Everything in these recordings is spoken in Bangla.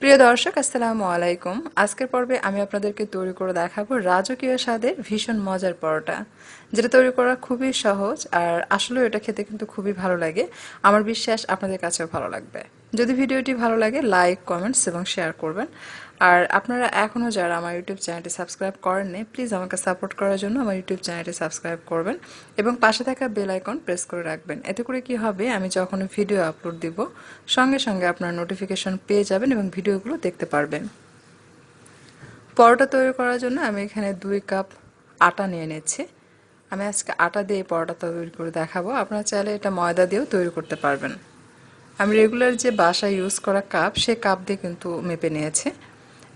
প্রিয় দর্শক আসসালামু আলাইকুম আজকের পর্বে আমি আপনাদেরকে তৈরি করে দেখাবো রাজকীয় স্বাদের ভীষণ মজার পরোটা যেটা তৈরি করা খুবই সহজ আর আসলে এটা খেতে কিন্তু খুবই ভালো লাগে আমার বিশ্বাস আপনাদের কাছেও ভালো লাগবে যদি ভিডিওটি ভালো লাগে লাইক কমেন্টস এবং শেয়ার করবেন আর আপনারা এখনও যারা আমার ইউটিউব চ্যানেলটি সাবস্ক্রাইব করেননি প্লিজ আমাকে সাপোর্ট করার জন্য আমার ইউটিউব চ্যানেলটি সাবস্ক্রাইব করবেন এবং পাশে থাকা বেল আইকন প্রেস করে রাখবেন এতে করে কি হবে আমি যখন ভিডিও আপলোড দিব সঙ্গে সঙ্গে আপনারা নোটিফিকেশন পেয়ে যাবেন এবং ভিডিওগুলো দেখতে পারবেন পরোটা তৈরি করার জন্য আমি এখানে দুই কাপ আটা নিয়ে নিচ্ছি আমি আজকে আটা দিয়ে পরোটা তৈরি করে দেখাবো আপনারা চাইলে এটা ময়দা দিয়েও তৈরি করতে পারবেন আমি রেগুলার যে বাসায় ইউজ করা কাপ সে কাপ দিয়ে কিন্তু মেপে নিয়েছি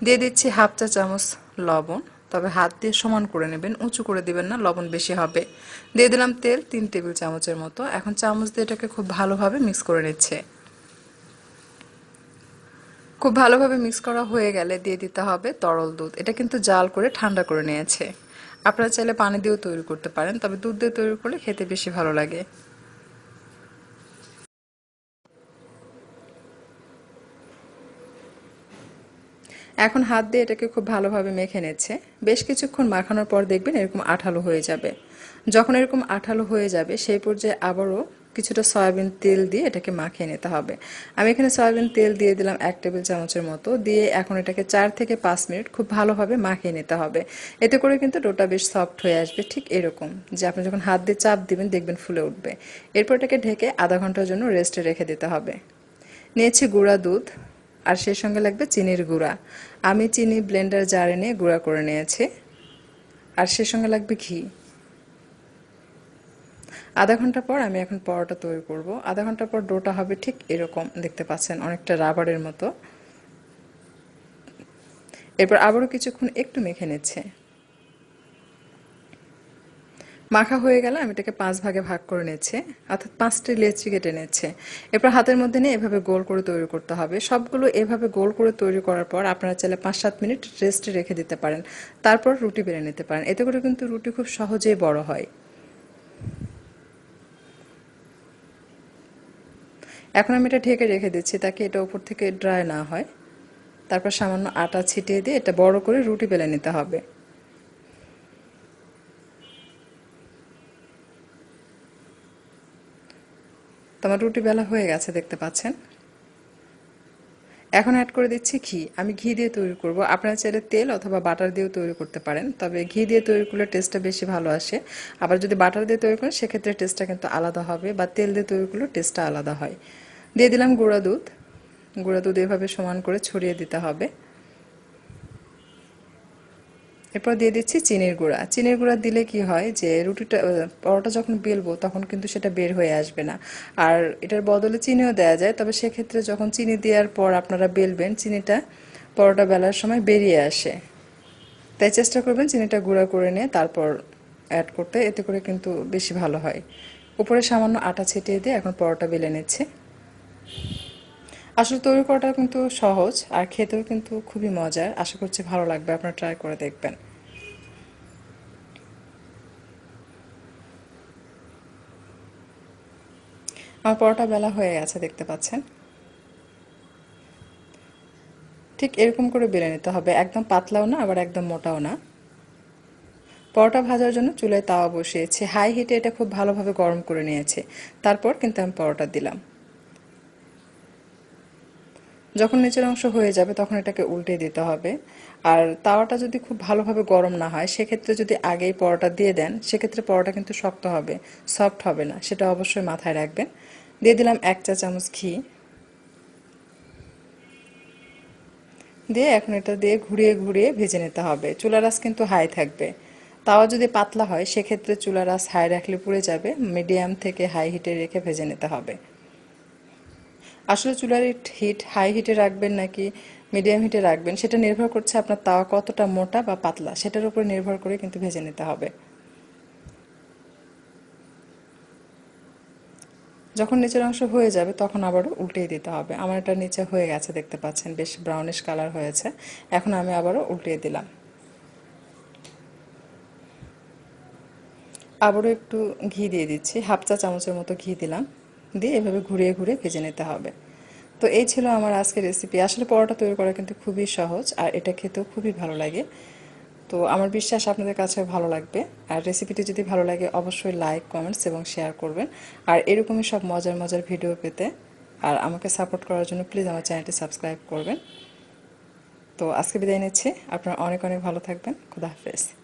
দিয়ে দিচ্ছি হাফ চা চামচ লবণ তবে হাত দিয়ে সমান করে নেবেন উঁচু করে দিবেন না লবণ বেশি হবে দিয়ে দিলাম তেল তিন টেবিল চামচের মতো এখন চামচ দিয়ে এটাকে খুব ভালোভাবে মিক্স করে নিচ্ছে খুব ভালোভাবে মিক্স করা হয়ে গেলে দিয়ে দিতে হবে তরল দুধ এটা কিন্তু জাল করে ঠান্ডা করে নিয়েছে আপনারা চাইলে পানি দিয়েও তৈরি করতে পারেন তবে দুধ দিয়ে তৈরি করলে খেতে বেশি ভালো লাগে এখন হাত দিয়ে এটাকে খুব ভালোভাবে মেখে নিচ্ছে বেশ কিছুক্ষণ মাখানোর পর দেখবেন এরকম আঠালো হয়ে যাবে যখন এরকম আঠালো হয়ে যাবে সেই পর্যায়ে আবারও কিছুটা সয়াবিন তেল দিয়ে এটাকে মাখিয়ে নিতে হবে আমি এখানে সয়াবিন তেল দিয়ে দিলাম এক টেবিল চামচের মতো দিয়ে এখন এটাকে চার থেকে পাঁচ মিনিট খুব ভালোভাবে মাখিয়ে নিতে হবে এতে করে কিন্তু ডোটা বেশ সফট হয়ে আসবে ঠিক এরকম যে আপনি যখন হাত দিয়ে চাপ দিবেন দেখবেন ফুলে উঠবে এরপর এটাকে ঢেকে আধা ঘন্টার জন্য রেস্টে রেখে দিতে হবে নিয়েছি গুঁড়া দুধ আর সেই সঙ্গে লাগবে চিনির গুঁড়া আমি চিনি ব্লেন্ডার জারে নিয়ে গুঁড়া করে নিয়েছি আর সে সঙ্গে লাগবে ঘি আধা ঘন্টা পর আমি এখন পরোটা তৈরি করব আধা ঘন্টা পর ডোটা হবে ঠিক এরকম দেখতে পাচ্ছেন অনেকটা রাবারের মতো এরপর আবারও কিছুক্ষণ একটু মেখে নিচ্ছে মাখা হয়ে গেলে আমি এটাকে পাঁচ ভাগে ভাগ করে নিচ্ছে অর্থাৎ পাঁচটি লেচি কেটে নিচ্ছে এরপর হাতের মধ্যে নিয়ে এভাবে গোল করে তৈরি করতে হবে সবগুলো এভাবে গোল করে তৈরি করার পর আপনারা চাইলে পাঁচ সাত মিনিট রেস্টে রেখে দিতে পারেন তারপর রুটি বেড়ে নিতে পারেন এতে করে কিন্তু রুটি খুব সহজেই বড় হয় এখন আমি এটা ঢেকে রেখে দিচ্ছি তাকে এটা ওপর থেকে ড্রাই না হয় তারপর সামান্য আটা ছিটিয়ে দিয়ে এটা বড় করে রুটি বেলে নিতে হবে তোমার রুটি বেলা হয়ে গেছে দেখতে পাচ্ছেন এখন অ্যাড করে দিচ্ছি ঘি আমি ঘি দিয়ে তৈরি করব আপনারা চাইলে তেল অথবা বাটার দিয়েও তৈরি করতে পারেন তবে ঘি দিয়ে তৈরি করলে টেস্টটা বেশি ভালো আসে আবার যদি বাটার দিয়ে তৈরি করেন সেক্ষেত্রে টেস্টটা কিন্তু আলাদা হবে বা তেল দিয়ে তৈরি করলে টেস্টটা আলাদা হয় দিয়ে দিলাম গুঁড়া দুধ গুঁড়া দুধ এভাবে সমান করে ছড়িয়ে দিতে হবে এরপর দিয়ে দিচ্ছি চিনির গুঁড়া চিনির গুঁড়া দিলে কি হয় যে রুটিটা পরোটা যখন বেলবো তখন কিন্তু সেটা বের হয়ে আসবে না আর এটার বদলে চিনিও দেওয়া যায় তবে সেক্ষেত্রে যখন চিনি দেওয়ার পর আপনারা বেলবেন চিনিটা পরোটা বেলার সময় বেরিয়ে আসে তাই চেষ্টা করবেন চিনিটা গুঁড়া করে নিয়ে তারপর অ্যাড করতে এতে করে কিন্তু বেশি ভালো হয় উপরে সামান্য আটা ছিটিয়ে দিয়ে এখন পরোটা বেলে নিচ্ছে আসলে তৈরি করাটা কিন্তু সহজ আর খেতেও কিন্তু খুবই মজার আশা করছি ভালো লাগবে আপনারা ট্রাই করে দেখবেন আমার পরোটা বেলা হয়ে গেছে দেখতে পাচ্ছেন ঠিক এরকম করে বেলে নিতে হবে একদম পাতলাও না আবার একদম মোটাও না পরোটা ভাজার জন্য চুলায় তাওয়া বসিয়েছি হাই হিটে এটা খুব ভালোভাবে গরম করে নিয়েছে তারপর কিন্তু আমি পরোটা দিলাম যখন নিচের অংশ হয়ে যাবে তখন এটাকে উল্টে দিতে হবে আর তাওয়াটা যদি খুব ভালোভাবে গরম না হয় সেক্ষেত্রে যদি আগেই পরোটা দিয়ে দেন সেক্ষেত্রে পরোটা কিন্তু শক্ত হবে সফট হবে না সেটা অবশ্যই মাথায় রাখবেন দিয়ে দিলাম এক চা চামচ ঘি দিয়ে এখন এটা দিয়ে ঘুরিয়ে ঘুরিয়ে ভেজে নিতে হবে চুলার আঁচ কিন্তু হাই থাকবে তাওয়া যদি পাতলা হয় সেক্ষেত্রে চুলার আঁচ হাই রাখলে পুড়ে যাবে মিডিয়াম থেকে হাই হিটে রেখে ভেজে নিতে হবে আসলে চুলার হিট হাই হিটে রাখবেন নাকি মিডিয়াম হিটে রাখবেন সেটা নির্ভর করছে আপনার তাওয়া কতটা মোটা বা পাতলা সেটার উপরে নির্ভর করে কিন্তু ভেজে নিতে হবে যখন নিচের অংশ হয়ে যাবে তখন আবারও উল্টিয়ে দিতে হবে আমার এটা নিচে হয়ে গেছে দেখতে পাচ্ছেন বেশ ব্রাউনিশ কালার হয়েছে এখন আমি আবারও উল্টিয়ে দিলাম আবারও একটু ঘি দিয়ে দিচ্ছি হাফ চা চামচের মতো ঘি দিলাম দিয়ে এভাবে ঘুরিয়ে ঘুরিয়ে ভেজে নিতে হবে তো এই ছিল আমার আজকের রেসিপি আসলে পরোটা তৈরি করা কিন্তু খুবই সহজ আর এটা খেতেও খুবই ভালো লাগে তো আমার বিশ্বাস আপনাদের কাছে ভালো লাগবে আর রেসিপিটি যদি ভালো লাগে অবশ্যই লাইক কমেন্টস এবং শেয়ার করবেন আর এরকমই সব মজার মজার ভিডিও পেতে আর আমাকে সাপোর্ট করার জন্য প্লিজ আমার চ্যানেলটি সাবস্ক্রাইব করবেন তো আজকে বিদায় নিচ্ছি আপনারা অনেক অনেক ভালো থাকবেন খুদা হাফেজ